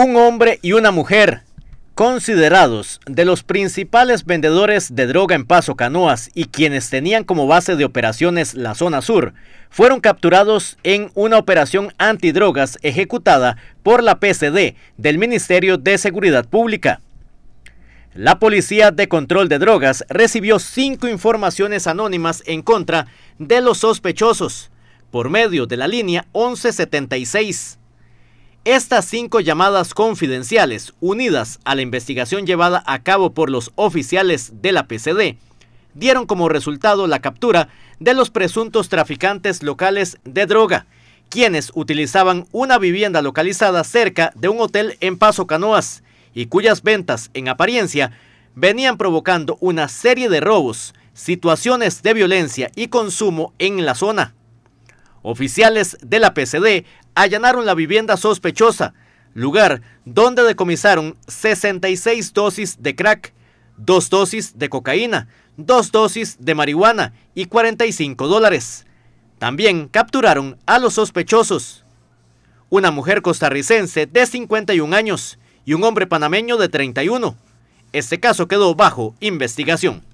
un hombre y una mujer, considerados de los principales vendedores de droga en Paso Canoas y quienes tenían como base de operaciones la zona sur, fueron capturados en una operación antidrogas ejecutada por la PCD del Ministerio de Seguridad Pública. La Policía de Control de Drogas recibió cinco informaciones anónimas en contra de los sospechosos por medio de la línea 1176 estas cinco llamadas confidenciales, unidas a la investigación llevada a cabo por los oficiales de la PCD, dieron como resultado la captura de los presuntos traficantes locales de droga, quienes utilizaban una vivienda localizada cerca de un hotel en Paso Canoas y cuyas ventas, en apariencia, venían provocando una serie de robos, situaciones de violencia y consumo en la zona. Oficiales de la PCD allanaron la vivienda sospechosa, lugar donde decomisaron 66 dosis de crack, dos dosis de cocaína, dos dosis de marihuana y 45 dólares. También capturaron a los sospechosos, una mujer costarricense de 51 años y un hombre panameño de 31. Este caso quedó bajo investigación.